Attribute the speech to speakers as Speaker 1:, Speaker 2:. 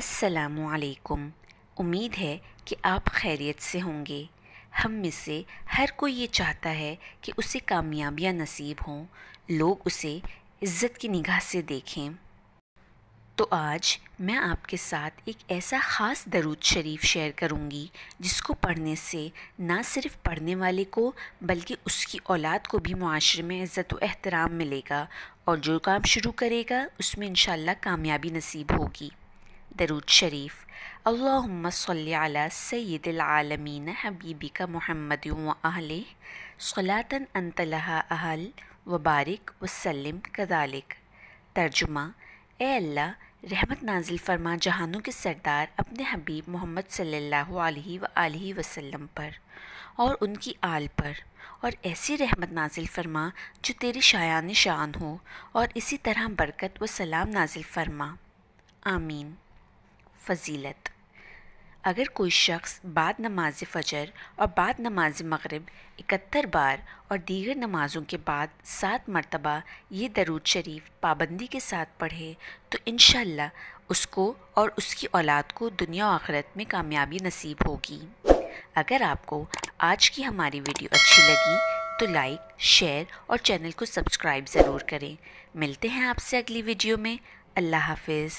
Speaker 1: असलकुम उम्मीद है कि आप खैरियत से होंगे हम में से हर कोई ये चाहता है कि उसे कामयाबियाँ नसीब हों लोग उसे इज़्ज़त की निगाह से देखें तो आज मैं आपके साथ एक ऐसा ख़ास दरूद शरीफ शेयर करूँगी जिसको पढ़ने से ना सिर्फ पढ़ने वाले को बल्कि उसकी औलाद को भी माशरे में इज़्ज़त व एहतराम मिलेगा और जो काम शुरू करेगा उसमें इन कामयाबी नसीब होगी दरूद शरीफ अल्लाहुम्म अला सैद आलमीन हबीबिका मोहम्मद व अहल सलातन अनतलहा अहल वबारक वसलम कदालिक तर्जुमा ए अल्लाह रहमत नाजिल फरमा जहानों के सरदार अपने हबीब मोहम्मद सल्लल्लाहु अलैहि सल्ला वसल्लम पर और उनकी आल पर और ऐसी रहमत नाजिल फरमा जो तेरी शायान शान हो और इसी तरह बरकत व सलाम नाजिल फरमा आमीन फ़जीलत अगर कोई शख्स बाद नमाज फ़जर और बाद नमाज मगरब इकहत्तर बार और दीगर नमाजों के बाद सात मरतबा ये दरूद शरीफ पाबंदी के साथ पढ़े तो इन उसको और उसकी औलाद को दुनिया आखरत में कामयाबी नसीब होगी अगर आपको आज की हमारी वीडियो अच्छी लगी तो लाइक शेयर और चैनल को सब्सक्राइब ज़रूर करें मिलते हैं आपसे अगली वीडियो में अल्लाह हाफिज़